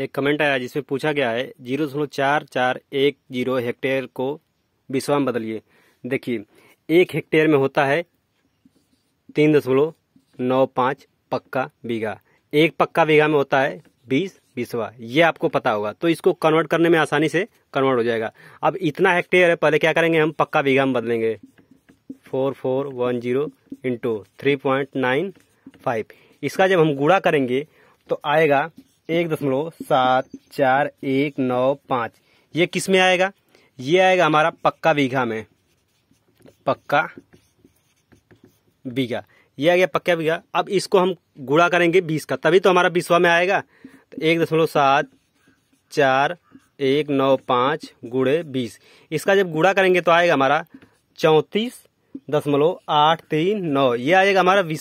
एक कमेंट आया जिसमें पूछा गया है जीरो दशमलव चार चार एक जीरो हेक्टेयर को बीसवा में बदलिए देखिए एक हेक्टेयर में होता है तीन दशमलव नौ पाँच पक्का बीघा एक पक्का बीघा में होता है बीस बीसवा ये आपको पता होगा तो इसको कन्वर्ट करने में आसानी से कन्वर्ट हो जाएगा अब इतना हेक्टेयर है पहले क्या करेंगे हम पक्का बीघा में बदलेंगे four four one zero into three point nine five इसका जब हम गुड़ा करेंगे तो आएगा एक दशमलव सात चार एक नौ पाँच ये किस में आएगा ये आएगा हमारा पक्का बीघा में पक्का बीघा ये आ गया पक्का बीघा अब इसको हम गुड़ा करेंगे बीस का तभी तो हमारा बीसवा में आएगा तो एक दशमलव सात चार एक नौ पाँच गुड़े बीस इसका जब गुड़ा करेंगे तो आएगा हमारा चौंतीस दशमलव आठ तीन नौ ये आ जाएगा हमारा